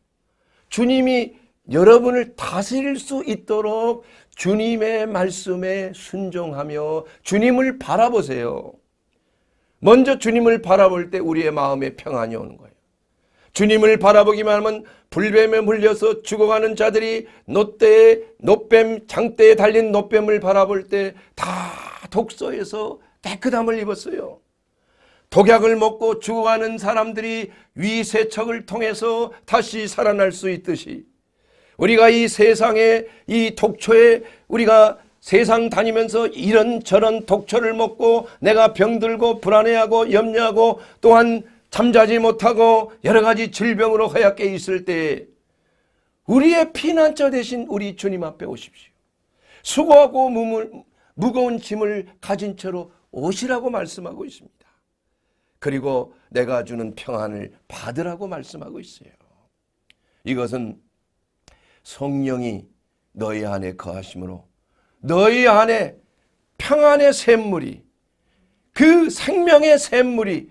주님이 여러분을 다스릴 수 있도록 주님의 말씀에 순종하며 주님을 바라보세요. 먼저 주님을 바라볼 때 우리의 마음에 평안이 오는 거예요. 주님을 바라보기만 하면 불뱀에 물려서 죽어가는 자들이 노때에 노뱀 장대에 달린 노뱀을 바라볼 때 다 독소에서 깨끗함을 입었어요. 독약을 먹고 죽어가는 사람들이 위세척을 통해서 다시 살아날 수 있듯이 우리가 이 세상에 이 독초에 우리가 세상 다니면서 이런저런 독초를 먹고 내가 병들고 불안해하고 염려하고 또한 잠자지 못하고 여러 가지 질병으로 허약해 있을 때에 우리의 피난처 대신 우리 주님 앞에 오십시오. 수고하고 무물, 무거운 짐을 가진 채로 오시라고 말씀하고 있습니다. 그리고 내가 주는 평안을 받으라고 말씀하고 있어요. 이것은 성령이 너희 안에 거하심으로 너희 안에 평안의 샘물이 그 생명의 샘물이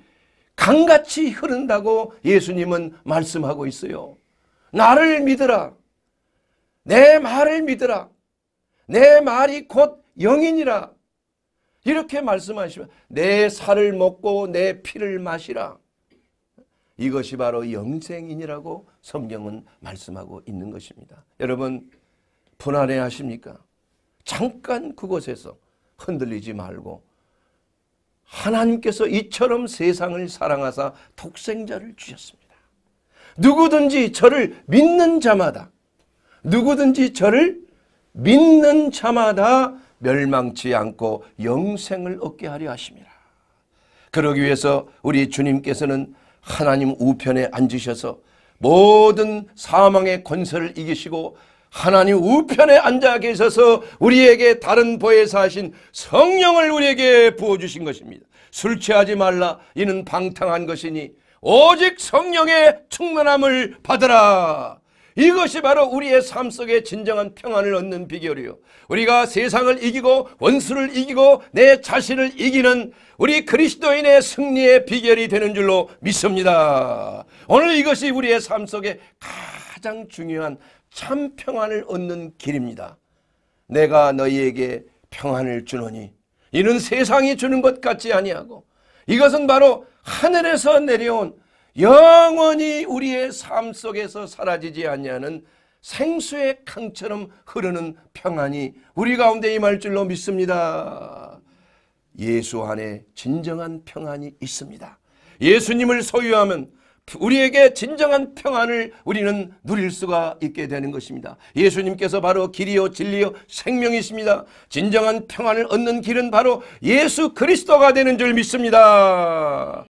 강같이 흐른다고 예수님은 말씀하고 있어요. 나를 믿으라. 내 말을 믿으라. 내 말이 곧영이라 이렇게 말씀하시면 내 살을 먹고 내 피를 마시라. 이것이 바로 영생이라고 성경은 말씀하고 있는 것입니다. 여러분 분안해 하십니까? 잠깐 그곳에서 흔들리지 말고 하나님께서 이처럼 세상을 사랑하사 독생자를 주셨습니다. 누구든지 저를 믿는 자마다 누구든지 저를 믿는 자마다 멸망치 않고 영생을 얻게 하려 하십니다. 그러기 위해서 우리 주님께서는 하나님 우편에 앉으셔서 모든 사망의 권세를 이기시고 하나님 우편에 앉아 계셔서 우리에게 다른 보혜사 하신 성령을 우리에게 부어주신 것입니다. 술 취하지 말라 이는 방탕한 것이니 오직 성령의 충만함을 받으라. 이것이 바로 우리의 삶 속에 진정한 평안을 얻는 비결이요. 우리가 세상을 이기고 원수를 이기고 내 자신을 이기는 우리 그리스도인의 승리의 비결이 되는 줄로 믿습니다. 오늘 이것이 우리의 삶 속에 가장 중요한 참 평안을 얻는 길입니다. 내가 너희에게 평안을 주노니 이는 세상이 주는 것 같지 아니하고 이것은 바로 하늘에서 내려온 영원히 우리의 삶 속에서 사라지지 아니하는 생수의 강처럼 흐르는 평안이 우리 가운데 임할 줄로 믿습니다. 예수 안에 진정한 평안이 있습니다. 예수님을 소유하면 우리에게 진정한 평안을 우리는 누릴 수가 있게 되는 것입니다. 예수님께서 바로 길이요 진리요 생명이십니다. 진정한 평안을 얻는 길은 바로 예수 그리스도가 되는 줄 믿습니다.